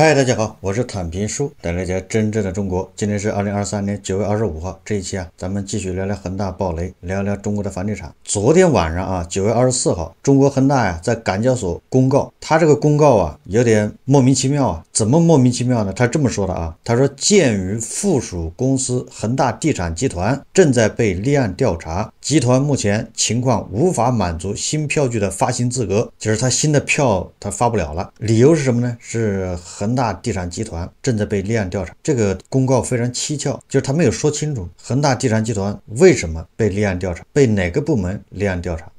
嗨，大家好，我是坦平叔，带大家真正的中国。今天是二零二三年九月二十五号，这一期啊，咱们继续聊聊恒大暴雷，聊聊中国的房地产。昨天晚上啊，九月二十四号，中国恒大呀，在港交所公告，他这个公告啊，有点莫名其妙啊，怎么莫名其妙呢？他这么说的啊，他说鉴于附属公司恒大地产集团正在被立案调查。集团目前情况无法满足新票据的发行资格，就是他新的票他发不了了。理由是什么呢？是恒大地产集团正在被立案调查。这个公告非常蹊跷，就是他没有说清楚恒大地产集团为什么被立案调查，被哪个部门立案调查。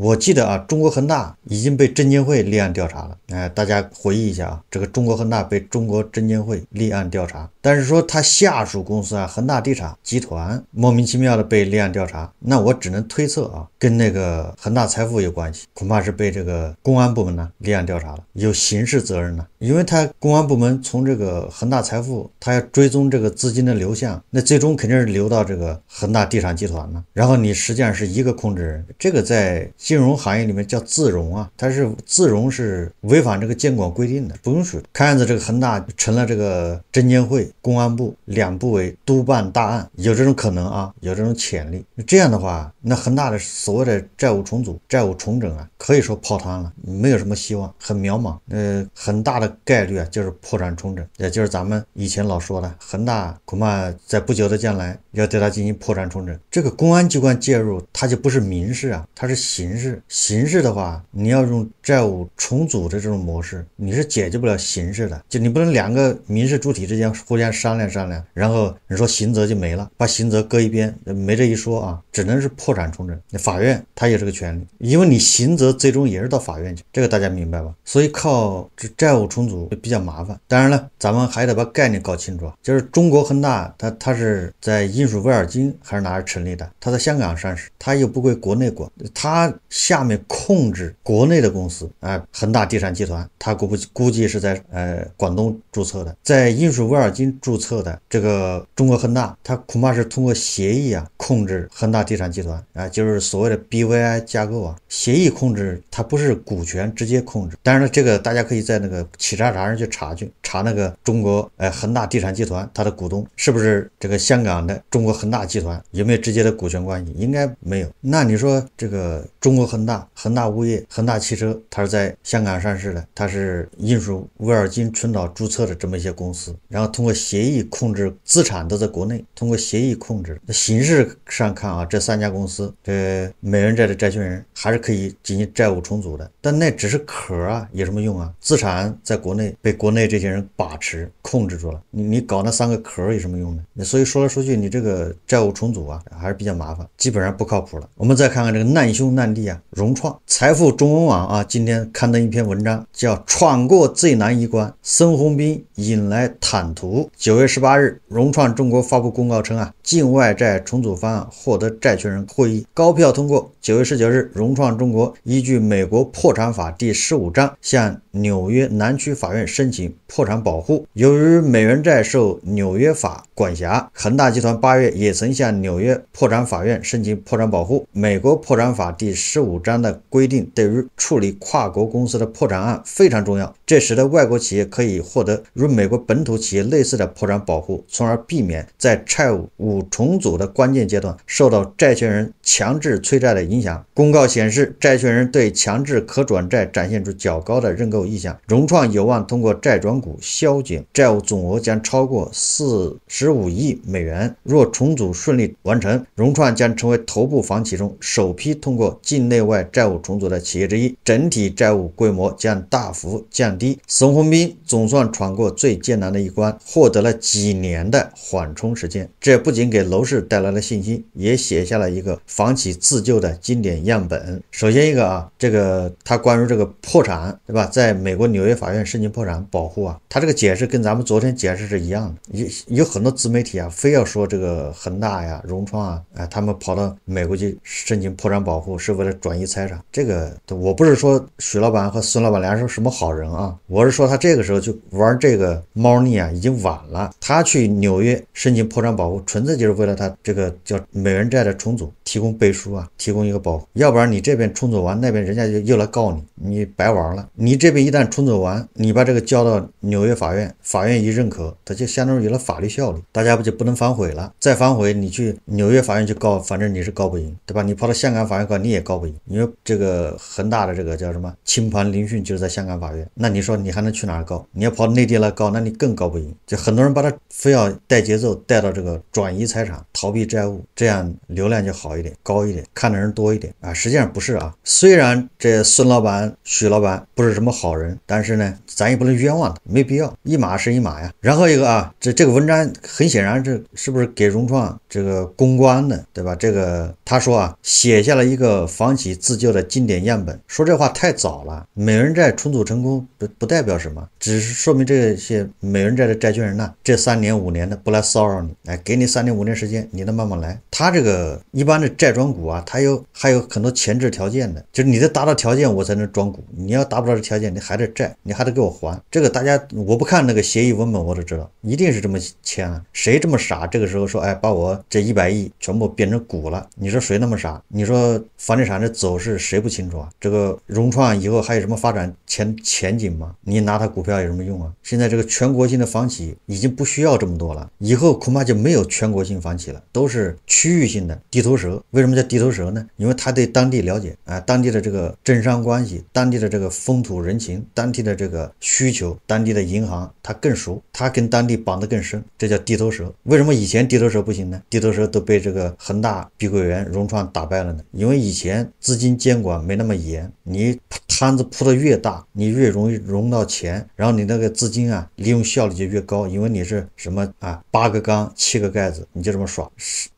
我记得啊，中国恒大已经被证监会立案调查了。哎，大家回忆一下啊，这个中国恒大被中国证监会立案调查，但是说他下属公司啊，恒大地产集团莫名其妙的被立案调查，那我只能推测啊，跟那个恒大财富有关系，恐怕是被这个公安部门呢立案调查了，有刑事责任呢。因为他公安部门从这个恒大财富，他要追踪这个资金的流向，那最终肯定是流到这个恒大地产集团了。然后你实际上是一个控制人，这个在金融行业里面叫自融啊，它是自融是违反这个监管规定的，不允许。看样子这个恒大成了这个证监会、公安部两部委督办大案，有这种可能啊，有这种潜力。这样的话，那恒大的所谓的债务重组、债务重整啊，可以说泡汤了，没有什么希望，很渺茫。呃，很大的。概率啊，就是破产重整，也就是咱们以前老说的恒大，恐怕在不久的将来要对它进行破产重整。这个公安机关介入，它就不是民事啊，它是刑事。刑事的话，你要用债务重组的这种模式，你是解决不了刑事的。就你不能两个民事主体之间互相商量商量，然后你说刑责就没了，把刑责搁一边，没这一说啊，只能是破产重整。那法院它也是个权利，因为你刑责最终也是到法院去，这个大家明白吧？所以靠这债务重。重组就比较麻烦，当然了，咱们还得把概念搞清楚啊，就是中国恒大，它它是在英属威尔金还是哪儿成立的？它在香港上市，它又不归国内管，它下面控制国内的公司啊，恒大地产集团，它估不估计是在呃广东注册的，在英属威尔金注册的这个中国恒大，它恐怕是通过协议啊控制恒大地产集团啊，就是所谓的 BVI 架构啊，协议控制，它不是股权直接控制。当然了，这个大家可以在那个。企查查，去查去查那个中国呃恒大地产集团，它的股东是不是这个香港的中国恒大集团有没有直接的股权关系？应该没有。那你说这个中国恒大、恒大物业、恒大汽车，它是在香港上市的，它是应属威尔金群岛注册的这么一些公司，然后通过协议控制，资产都在国内，通过协议控制。那形式上看啊，这三家公司这美元债的债权人还是可以进行债务重组的，但那只是壳啊，有什么用啊？资产在。国内被国内这些人把持控制住了，你你搞那三个壳有什么用呢？所以说来说去，你这个债务重组啊还是比较麻烦，基本上不靠谱了。我们再看看这个难兄难弟啊，融创财富中文网啊，今天刊登一篇文章，叫《闯过最难一关》，孙宏斌。引来坦途。九月十八日，融创中国发布公告称，啊，境外债重组方案获得债权人会议高票通过。九月十九日，融创中国依据美国破产法第十五章向纽约南区法院申请破产保护。由于美元债受纽约法管辖，恒大集团八月也曾向纽约破产法院申请破产保护。美国破产法第十五章的规定对于处理跨国公司的破产案非常重要，这使得外国企业可以获得如美国本土企业类似的破产保护，从而避免在债务重组的关键阶段受到债权人强制催债的影响。公告显示，债权人对强制可转债展现出较高的认购意向，融创有望通过债转股消减债务总额将超过四十五亿美元。若重组顺利完成，融创将成为头部房企中首批通过境内外债务重组的企业之一，整体债务规模将大幅降低。孙宏斌总算闯过。最艰难的一关，获得了几年的缓冲时间，这不仅给楼市带来了信心，也写下了一个房企自救的经典样本。首先一个啊，这个他关于这个破产，对吧？在美国纽约法院申请破产保护啊，他这个解释跟咱们昨天解释是一样的。有有很多自媒体啊，非要说这个恒大呀、融创啊，哎，他们跑到美国去申请破产保护是为了转移财产。这个我不是说许老板和孙老板俩是什么好人啊，我是说他这个时候就玩这个。个猫腻啊，已经晚了。他去纽约申请破产保护，纯粹就是为了他这个叫美元债的重组提供背书啊，提供一个保护。要不然你这边重组完，那边人家就又来告你，你白玩了。你这边一旦重组完，你把这个交到纽约法院，法院一认可，它就相当于有了法律效力，大家不就不能反悔了？再反悔，你去纽约法院去告，反正你是告不赢，对吧？你跑到香港法院告，你也告不赢。因为这个恒大的这个叫什么清盘聆讯，就是在香港法院。那你说你还能去哪儿告？你要跑内地来。高，那你更高不赢。就很多人把他非要带节奏，带到这个转移财产、逃避债务，这样流量就好一点，高一点，看的人多一点啊。实际上不是啊。虽然这孙老板、许老板不是什么好人，但是呢，咱也不能冤枉他，没必要。一码是一码呀。然后一个啊，这这个文章很显然，这是不是给融创这个公关的，对吧？这个他说啊，写下了一个房企自救的经典样本。说这话太早了，美人债重组成功不不代表什么，只是说明这个。些美元债的债权人呢？这三年五年的不来骚扰你，哎，给你三年五年时间，你再慢慢来。他这个一般的债转股啊，它有还有很多前置条件的，就是你得达到条件，我才能转股。你要达不到这条件，你还得债，你还得给我还。这个大家我不看那个协议文本我都知道，一定是这么签了。谁这么傻？这个时候说，哎，把我这一百亿全部变成股了？你说谁那么傻？你说房地产的走势谁不清楚啊？这个融创以后还有什么发展前前景吗？你拿它股票有什么用啊？现在。这个全国性的房企已经不需要这么多了，以后恐怕就没有全国性房企了，都是区域性的地头蛇。为什么叫地头蛇呢？因为他对当地了解啊，当地的这个政商关系，当地的这个风土人情，当地的这个需求，当地的银行他更熟，他跟当地绑得更深，这叫地头蛇。为什么以前地头蛇不行呢？地头蛇都被这个恒大、碧桂园、融创打败了呢？因为以前资金监管没那么严，你摊子铺得越大，你越容易融到钱，然后你那个资金啊。利用效率就越高，因为你是什么啊？八个缸，七个盖子，你就这么耍。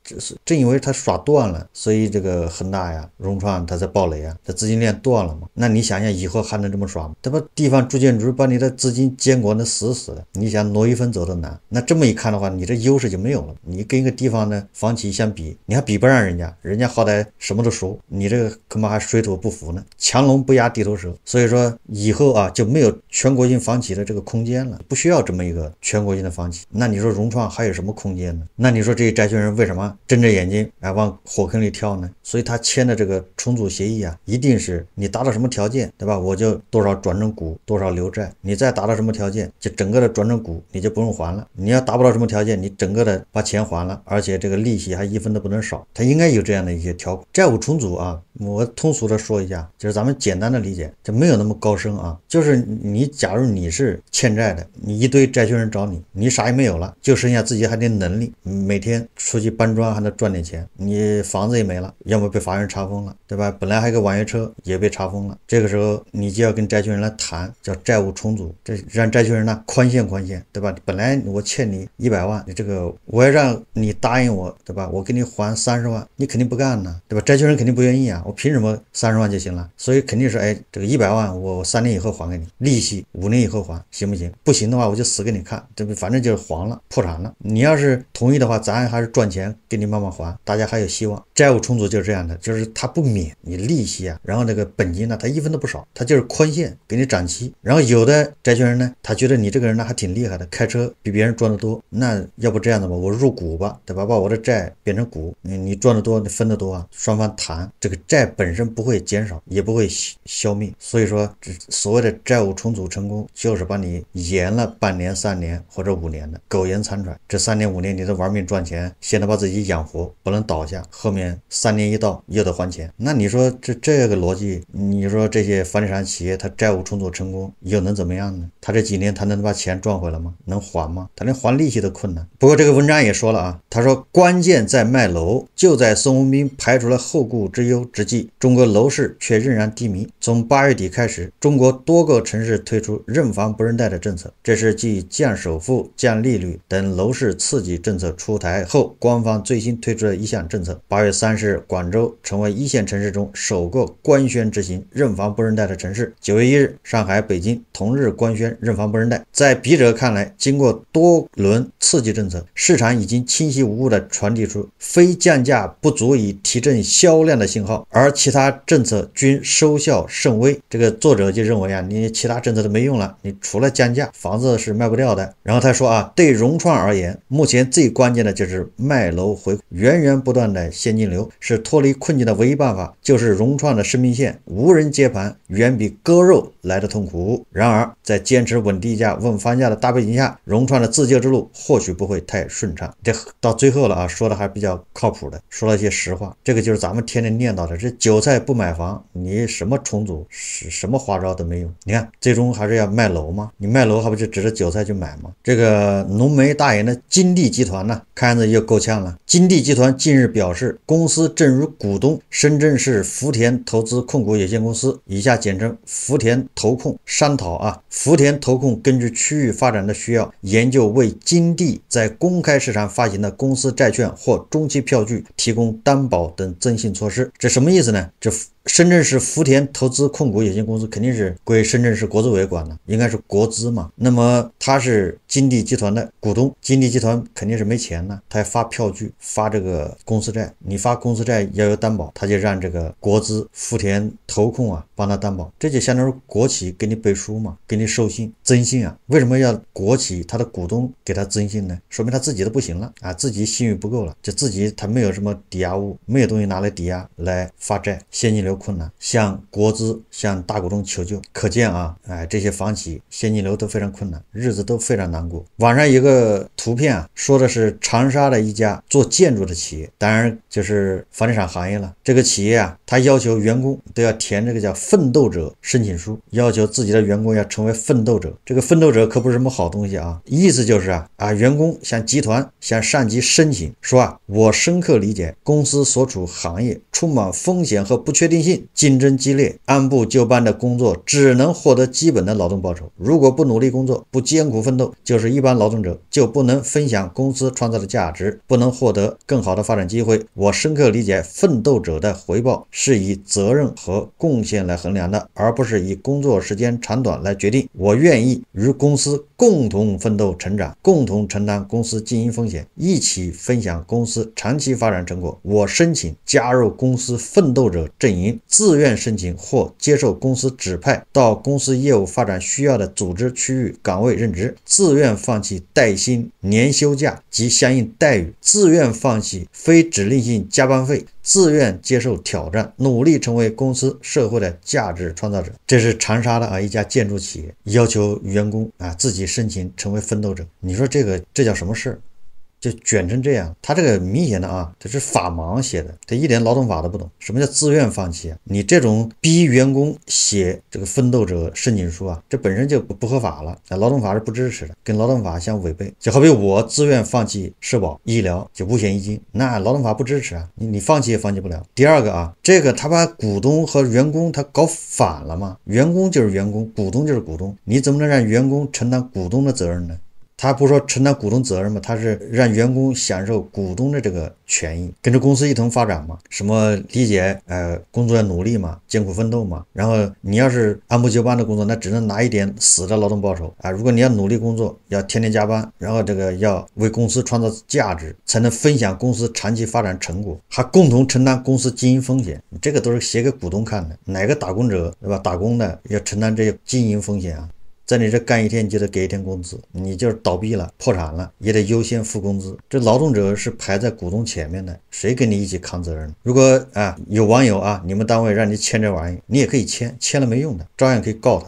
这是正因为他耍断了，所以这个恒大呀、融创他才暴雷啊，他资金链断了嘛。那你想想以后还能这么耍吗？他把地方住建局把你的资金监管的死死的，你想挪一分走都难。那这么一看的话，你这优势就没有了。你跟一个地方的房企相比，你还比不上人家，人家好歹什么都熟，你这个恐怕还水土不服呢。强龙不压地头蛇，所以说以后啊就没有全国性房企的这个空间了，不需要这么一个全国性的房企。那你说融创还有什么空间呢？那你说这些债权人为什么？睁着眼睛啊，往火坑里跳呢。所以他签的这个重组协议啊，一定是你达到什么条件，对吧？我就多少转正股，多少留债。你再达到什么条件，就整个的转正股，你就不用还了。你要达不到什么条件，你整个的把钱还了，而且这个利息还一分都不能少。他应该有这样的一些条款。债务重组啊，我通俗的说一下，就是咱们简单的理解，就没有那么高深啊。就是你，假如你是欠债的，你一堆债权人找你，你啥也没有了，就剩下自己还得能力，每天出去搬砖。还能赚点钱，你房子也没了，要么被法院查封了，对吧？本来还有个网约车也被查封了，这个时候你就要跟债权人来谈，叫债务重组，这让债权人呢宽限宽限，对吧？本来我欠你一百万，你这个我要让你答应我，对吧？我给你还三十万，你肯定不干呢，对吧？债权人肯定不愿意啊，我凭什么三十万就行了？所以肯定是，哎，这个一百万我三年以后还给你，利息五年以后还，行不行？不行的话我就死给你看，对不？反正就是黄了破产了。你要是同意的话，咱还是赚钱。给你慢慢还，大家还有希望。债务重组就是这样的，就是他不免你利息啊，然后那个本金呢，他一分都不少，他就是宽限给你展期。然后有的债权人呢，他觉得你这个人呢还挺厉害的，开车比别人赚得多，那要不这样子吧，我入股吧，对吧？把我的债变成股，你你赚得多，你分得多啊。双方谈，这个债本身不会减少，也不会消消灭。所以说，这所谓的债务重组成功，就是把你延了半年、三年或者五年的苟延残喘，这三年五年你都玩命赚钱，现在把自己。养活不能倒下，后面三年一到又得还钱。那你说这这个逻辑，你说这些房地产企业它债务重组成功又能怎么样呢？他这几年他能把钱赚回来吗？能还吗？他连还利息都困难。不过这个文章也说了啊，他说关键在卖楼。就在孙宏斌排除了后顾之忧之际，中国楼市却仍然低迷。从八月底开始，中国多个城市推出认房不认贷的政策，这是继降首付、降利率等楼市刺激政策出台后，官方最最新推出的一项政策，八月三十日，广州成为一线城市中首个官宣执行认房不认贷的城市。九月一日，上海、北京同日官宣认房不认贷。在笔者看来，经过多轮刺激政策，市场已经清晰无误地传递出非降价不足以提振销量的信号，而其他政策均收效甚微。这个作者就认为啊，你其他政策都没用了，你除了降价，房子是卖不掉的。然后他说啊，对融创而言，目前最关键的就是卖楼。回源源不断的现金流是脱离困境的唯一办法，就是融创的生命线无人接盘，远比割肉来的痛苦。然而，在坚持稳地价、稳房价的大背景下，融创的自救之路或许不会太顺畅。这到最后了啊，说的还比较靠谱的，说了一些实话。这个就是咱们天天念叨的，这韭菜不买房，你什么重组、什么花招都没有。你看，最终还是要卖楼吗？你卖楼还不就指着韭菜去买吗？这个浓眉大眼的金地集团呢，看着又够呛了。金地集团近日表示，公司正与股东深圳市福田投资控股有限公司（以下简称福田投控）商讨。啊，福田投控根据区域发展的需要，研究为金地在公开市场发行的公司债券或中期票据提供担保等增信措施。这什么意思呢？这。深圳市福田投资控股有限公司肯定是归深圳市国资委管的，应该是国资嘛。那么它是金地集团的股东，金地集团肯定是没钱呐，它发票据发这个公司债，你发公司债要有担保，他就让这个国资福田投控啊帮他担保，这就相当于国企给你背书嘛，给你授信增信啊。为什么要国企他的股东给他增信呢？说明他自己都不行了啊，自己信誉不够了，就自己他没有什么抵押物，没有东西拿来抵押来发债，现金流。困难，向国资、向大股东求救，可见啊，哎，这些房企现金流都非常困难，日子都非常难过。网上一个图片啊，说的是长沙的一家做建筑的企业，当然就是房地产行业了。这个企业啊，他要求员工都要填这个叫“奋斗者”申请书，要求自己的员工要成为奋斗者。这个奋斗者可不是什么好东西啊，意思就是啊啊，员工向集团向上级申请，说啊，我深刻理解公司所处行业充满风险和不确定。竞争激烈，按部就班的工作只能获得基本的劳动报酬。如果不努力工作，不艰苦奋斗，就是一般劳动者就不能分享公司创造的价值，不能获得更好的发展机会。我深刻理解奋斗者的回报是以责任和贡献来衡量的，而不是以工作时间长短来决定。我愿意与公司共同奋斗成长，共同承担公司经营风险，一起分享公司长期发展成果。我申请加入公司奋斗者阵营。自愿申请或接受公司指派到公司业务发展需要的组织区域岗位任职，自愿放弃带薪年休假及相应待遇，自愿放弃非指令性加班费，自愿接受挑战，努力成为公司社会的价值创造者。这是长沙的啊一家建筑企业要求员工啊自己申请成为奋斗者。你说这个这叫什么事儿？就卷成这样，他这个明显的啊，他是法盲写的，他一点劳动法都不懂。什么叫自愿放弃？啊？你这种逼员工写这个奋斗者申请书啊，这本身就不合法了，那劳动法是不支持的，跟劳动法相违背。就好比我自愿放弃社保医疗就五险一金，那劳动法不支持啊，你你放弃也放弃不了。第二个啊，这个他把股东和员工他搞反了嘛？员工就是员工，股东就是股东，你怎么能让员工承担股东的责任呢？他不是说承担股东责任吗？他是让员工享受股东的这个权益，跟着公司一同发展嘛？什么理解？呃，工作要努力嘛，艰苦奋斗嘛。然后你要是按部就班的工作，那只能拿一点死的劳动报酬啊。如果你要努力工作，要天天加班，然后这个要为公司创造价值，才能分享公司长期发展成果，还共同承担公司经营风险。这个都是写给股东看的。哪个打工者对吧？打工的要承担这些经营风险啊？在你这干一天，你就得给一天工资。你就是倒闭了、破产了，也得优先付工资。这劳动者是排在股东前面的，谁跟你一起扛责任？如果啊，有网友啊，你们单位让你签这玩意，你也可以签，签了没用的，照样可以告他。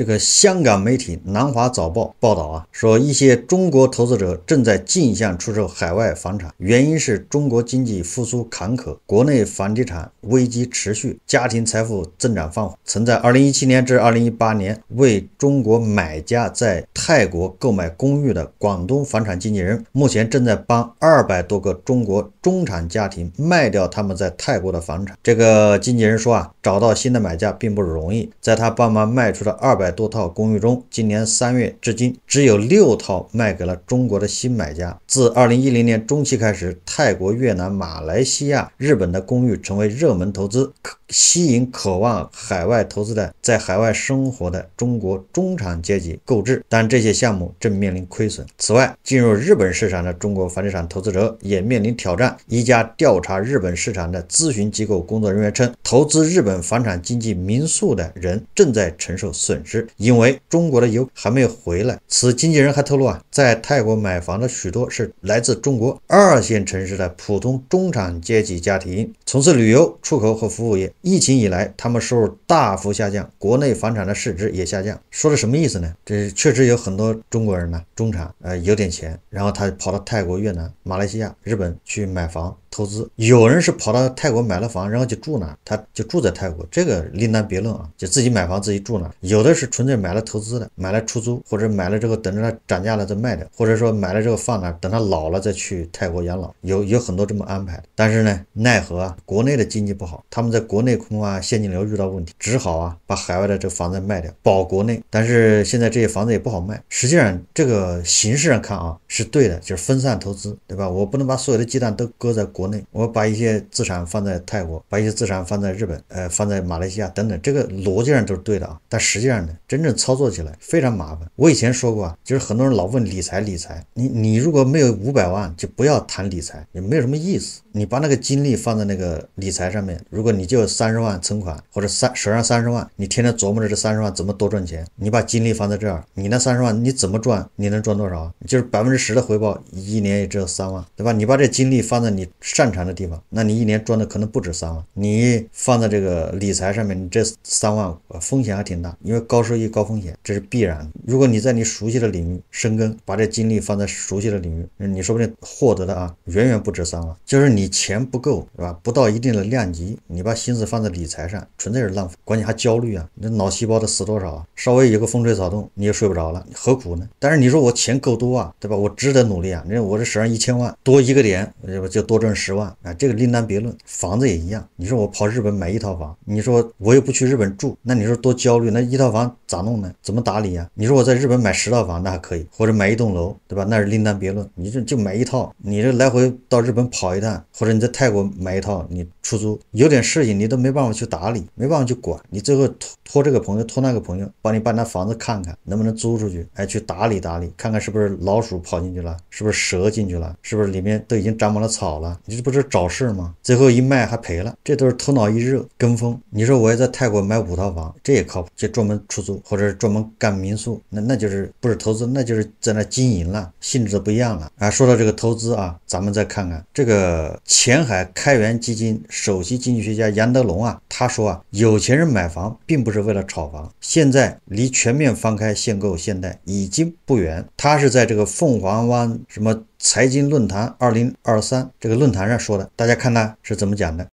这个香港媒体《南华早报》报道啊，说一些中国投资者正在竞相出售海外房产，原因是中国经济复苏坎坷，国内房地产危机持续，家庭财富增长放缓。曾在2017年至2018年为中国买家在泰国购买公寓的广东房产经纪人，目前正在帮200多个中国中产家庭卖掉他们在泰国的房产。这个经纪人说啊，找到新的买家并不容易，在他帮忙卖出的200。多套公寓中，今年三月至今只有六套卖给了中国的新买家。自二零一零年中期开始，泰国、越南、马来西亚、日本的公寓成为热门投资，可吸引渴望海外投资的在海外生活的中国中产阶级购置。但这些项目正面临亏损。此外，进入日本市场的中国房地产投资者也面临挑战。一家调查日本市场的咨询机构工作人员称，投资日本房产经济民宿的人正在承受损失。是因为中国的油还没有回来。此经纪人还透露啊，在泰国买房的许多是来自中国二线城市的普通中产阶级家庭，从事旅游、出口和服务业。疫情以来，他们收入大幅下降，国内房产的市值也下降。说的什么意思呢？这确实有很多中国人呢，中产，呃，有点钱，然后他跑到泰国、越南、马来西亚、日本去买房。投资有人是跑到泰国买了房，然后就住那，他就住在泰国，这个另当别论啊，就自己买房自己住那。有的是纯粹买了投资的，买了出租，或者买了之后等着它涨价了再卖掉，或者说买了之后放那，等他老了再去泰国养老。有有很多这么安排，但是呢，奈何啊，国内的经济不好，他们在国内空啊现金流遇到问题，只好啊把海外的这房子卖掉保国内。但是现在这些房子也不好卖。实际上这个形式上看啊是对的，就是分散投资，对吧？我不能把所有的鸡蛋都搁在。国内我把一些资产放在泰国，把一些资产放在日本，呃，放在马来西亚等等，这个逻辑上都是对的啊。但实际上呢，真正操作起来非常麻烦。我以前说过啊，就是很多人老问理财理财，你你如果没有五百万，就不要谈理财，也没有什么意思。你把那个精力放在那个理财上面，如果你就三十万存款或者三手上三十万，你天天琢磨着这三十万怎么多赚钱，你把精力放在这儿，你那三十万你怎么赚？你能赚多少？就是百分之十的回报，一年也只有三万，对吧？你把这精力放在你。擅长的地方，那你一年赚的可能不止三万。你放在这个理财上面，你这三万风险还挺大，因为高收益高风险这是必然。如果你在你熟悉的领域深耕，把这精力放在熟悉的领域，你说不定获得的啊远远不止三万。就是你钱不够，是吧？不到一定的量级，你把心思放在理财上，纯粹是浪费。关键还焦虑啊，你脑细胞得死多少啊？稍微有个风吹草动，你也睡不着了，何苦呢？但是你说我钱够多啊，对吧？我值得努力啊。你看我这手上一千万，多一个点我就多赚。十万啊，这个另当别论，房子也一样。你说我跑日本买一套房，你说我又不去日本住，那你说多焦虑？那一套房咋弄呢？怎么打理呀？你说我在日本买十套房那还可以，或者买一栋楼，对吧？那是另当别论。你这就买一套，你这来回到日本跑一趟，或者你在泰国买一套，你出租，有点事情你都没办法去打理，没办法去管，你最后托托这个朋友托那个朋友帮你把那房子看看能不能租出去，哎，去打理打理，看看是不是老鼠跑进去了，是不是蛇进去了，是不是里面都已经长满了草了？你这不是找事吗？最后一卖还赔了，这都是头脑一热跟风。你说我要在泰国买五套房，这也靠谱，就专门出租或者专门干民宿，那那就是不是投资，那就是在那经营了，性质不一样了啊。说到这个投资啊，咱们再看看这个前海开源基金首席经济学家杨德龙啊，他说啊，有钱人买房并不是为了炒房，现在离全面放开限购限贷已经不远。他是在这个凤凰湾什么？财经论坛二零二三这个论坛上说的，大家看看是怎么讲的？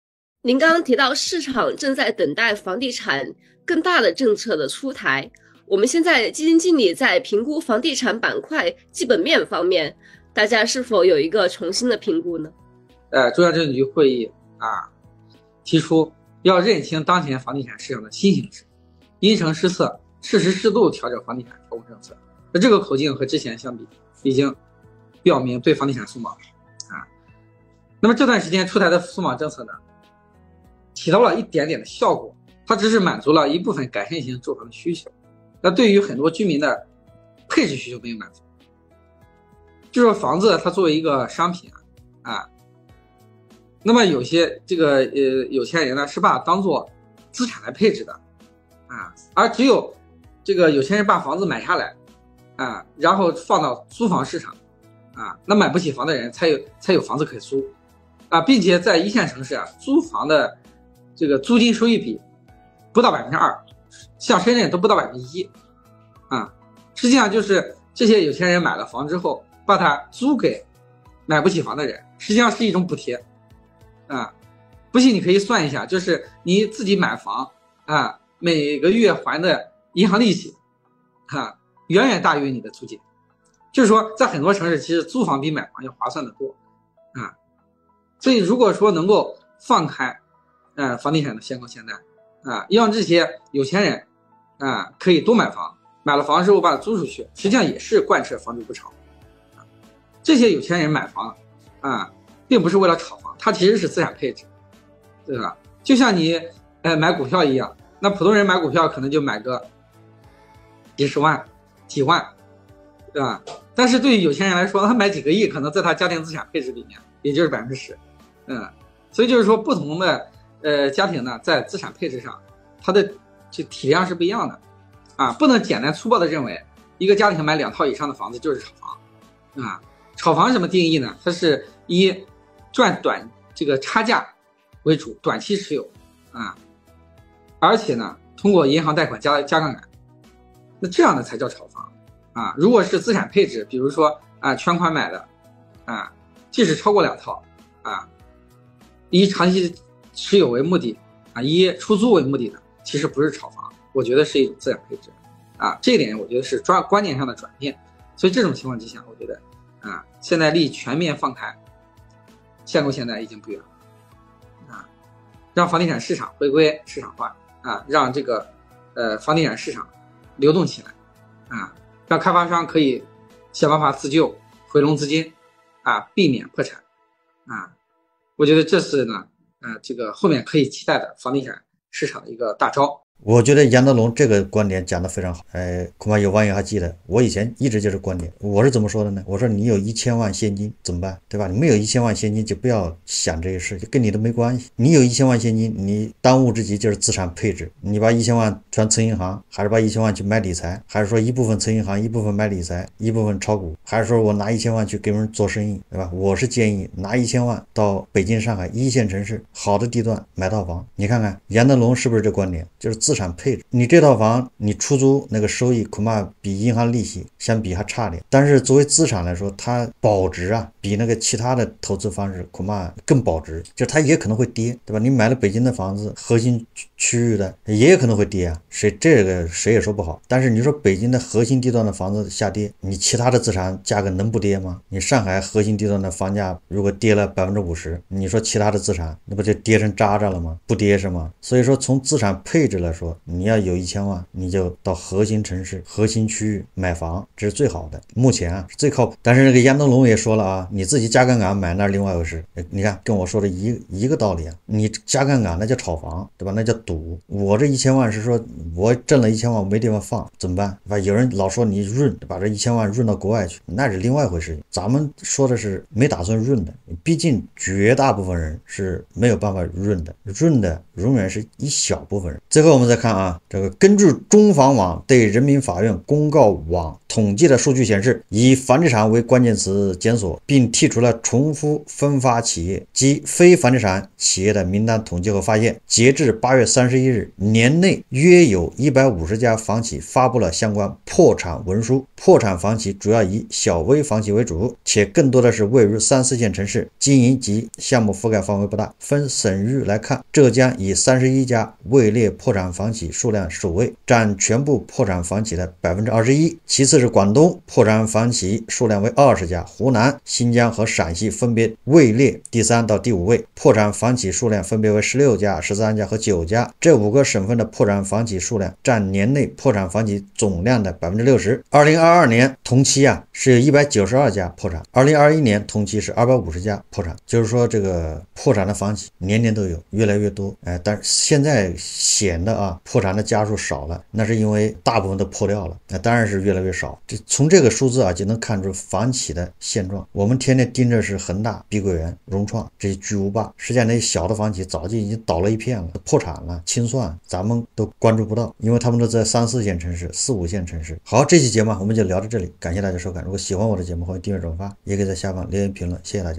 您刚刚提到市场正在等待房地产更大的政策的出台，我们现在基金经理在评估房地产板块基本面方面，大家是否有一个重新的评估呢？呃，中央政治局会议啊，提出要认清当前房地产市场的新形势，因城施策，适时适度调整房地产调控政策。那这个口径和之前相比，已经。表明对房地产松绑，啊，那么这段时间出台的松绑政策呢，起到了一点点的效果，它只是满足了一部分改善型住房的需求，那对于很多居民的配置需求没有满足，就是房子它作为一个商品啊，啊，那么有些这个呃有钱人呢是把当做资产来配置的，啊，而只有这个有钱人把房子买下来，啊，然后放到租房市场。啊，那买不起房的人才有才有房子可租，啊，并且在一线城市啊，租房的这个租金收益比不到百分之二，像深圳都不到百分之一，啊，实际上就是这些有钱人买了房之后，把它租给买不起房的人，实际上是一种补贴，啊，不信你可以算一下，就是你自己买房啊，每个月还的银行利息，哈，远远大于你的租金。就是说，在很多城市，其实租房比买房要划算的多，啊，所以如果说能够放开，呃，房地产的限购限贷，啊，让这些有钱人，啊，可以多买房，买了房之后把它租出去，实际上也是贯彻房住不炒。这些有钱人买房，啊，并不是为了炒房，它其实是资产配置，对吧？就像你，呃，买股票一样，那普通人买股票可能就买个几十万、几万，对吧？但是对于有钱人来说，他买几个亿，可能在他家庭资产配置里面，也就是百分之十，嗯，所以就是说，不同的呃家庭呢，在资产配置上，它的就体量是不一样的，啊，不能简单粗暴的认为一个家庭买两套以上的房子就是炒房，啊，炒房什么定义呢？它是以赚短这个差价为主，短期持有，啊，而且呢，通过银行贷款加加杠杆，那这样的才叫炒房。啊，如果是资产配置，比如说啊，全款买的，啊，即使超过两套，啊，以长期持有为目的，啊，以出租为目的的，其实不是炒房，我觉得是一种资产配置，啊，这一点我觉得是抓观念上的转变。所以这种情况之下，我觉得啊，现在离全面放开限购现在已经不远了，啊，让房地产市场回归市场化，啊，让这个呃房地产市场流动起来，啊。让开发商可以想办法自救、回笼资金，啊，避免破产，啊，我觉得这是呢，啊，这个后面可以期待的房地产市场的一个大招。我觉得杨德龙这个观点讲得非常好，哎，恐怕有网友还记得，我以前一直就是观点，我是怎么说的呢？我说你有一千万现金怎么办？对吧？你没有一千万现金就不要想这些事，就跟你都没关系。你有一千万现金，你当务之急就是资产配置，你把一千万全存银行，还是把一千万去买理财，还是说一部分存银行，一部分买理财，一部分炒股，还是说我拿一千万去给人做生意，对吧？我是建议拿一千万到北京、上海一线城市好的地段买套房，你看看杨德龙是不是这观点？就是。资产配置，你这套房你出租那个收益恐怕比银行利息相比还差点，但是作为资产来说，它保值啊，比那个其他的投资方式恐怕更保值，就它也可能会跌，对吧？你买了北京的房子，核心区域的也有可能会跌啊，谁这个谁也说不好。但是你说北京的核心地段的房子下跌，你其他的资产价格能不跌吗？你上海核心地段的房价如果跌了百分之五十，你说其他的资产那不就跌成渣渣了吗？不跌是吗？所以说从资产配置说。说你要有一千万，你就到核心城市、核心区域买房，这是最好的，目前啊是最靠谱。但是那个杨东龙也说了啊，你自己加杠杆买那另外一回事。你看跟我说的一一个道理啊，你加杠杆那叫炒房，对吧？那叫赌。我这一千万是说我挣了一千万，没地方放怎么办？有人老说你润，把这一千万润到国外去，那是另外一回事。咱们说的是没打算润的，毕竟绝大部分人是没有办法润的，润的永远是一小部分人。最后我们。再看啊，这个根据中房网对人民法院公告网统计的数据显示，以房地产为关键词检索，并剔除了重复分发企业及非房地产企业的名单，统计后发现，截至八月三十一日，年内约有一百五十家房企发布了相关破产文书。破产房企主要以小微房企为主，且更多的是位于三四线城市，经营及项目覆盖范围不大。分省域来看，浙江以三十一家位列破产。房企数量首位，占全部破产房企的百分之二十一。其次是广东，破产房企数量为二十家；湖南、新疆和陕西分别位列第三到第五位，破产房企数量分别为十六家、十三家和九家。这五个省份的破产房企数量占年内破产房企总量的百分之六十。二零二二年同期啊，是有一百九十二家破产；二零二一年同期是二百五十家破产。就是说，这个破产的房企年年都有，越来越多。哎，但是现在显得啊。破产的家数少了，那是因为大部分都破掉了，那当然是越来越少。这从这个数字啊就能看出房企的现状。我们天天盯着是恒大、碧桂园、融创这些巨无霸，实际上那些小的房企早就已经倒了一片了，破产了、清算，咱们都关注不到，因为他们都在三四线城市、四五线城市。好，这期节目我们就聊到这里，感谢大家收看。如果喜欢我的节目，欢迎订阅、转发，也可以在下方留言评论，谢谢大家。